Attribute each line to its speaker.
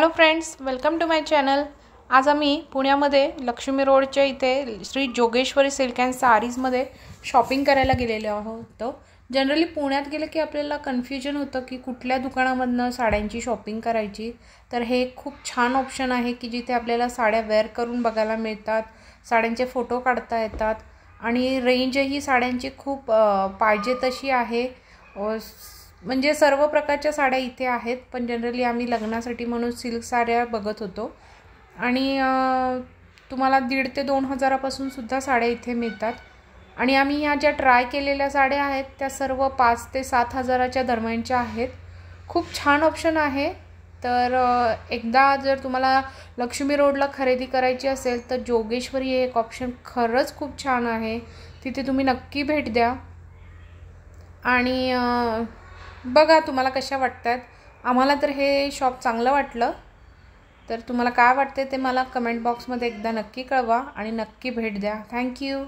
Speaker 1: hello friends welcome to my channel आज आम्ही पुण्यामध्ये लक्ष्मी रोडच्या इथे श्री जोगेश्वरी सिल्क अँड सारीजमध्ये शॉपिंग करायला गेलेलो आहोत जनरली पुण्यात गेलं की आपल्याला कन्फ्युजन होतं की कुठल्या दुकानामधनं साड्यांची शॉपिंग करायची तर हे खूप छान ऑप्शन आहे की जिथे आपल्याला साड्या वेअर करून बघायला मिळतात साड्यांचे फोटो काढता येतात आणि रेंजही साड्यांची खूप पाहिजे तशी आहे म्हणजे सर्व प्रकारच्या साड्या इथे आहेत पण जनरली आम्ही लग्नासाठी म्हणून सिल्क साड्या बघत होतो आणि तुम्हाला दीड ते दोन हजारापासून सुद्धा साड्या इथे मिळतात आणि आम्ही ह्या ज्या ट्राय केलेल्या साड्या आहेत त्या सर्व पाच ते सात हजाराच्या दरम्यानच्या आहेत खूप छान ऑप्शन आहे तर एकदा जर तुम्हाला लक्ष्मी रोडला खरेदी करायची असेल तर जोगेश्वरी हे एक ऑप्शन खरंच खूप छान आहे तिथे तुम्ही नक्की भेट द्या आणि बघा तुम्हाला कशा वाटतात आम्हाला तर हे शॉप चांगलं वाटलं तर तुम्हाला काय वाटते ते मला कमेंट बॉक्समध्ये एकदा नक्की कळवा आणि नक्की भेट द्या थँक्यू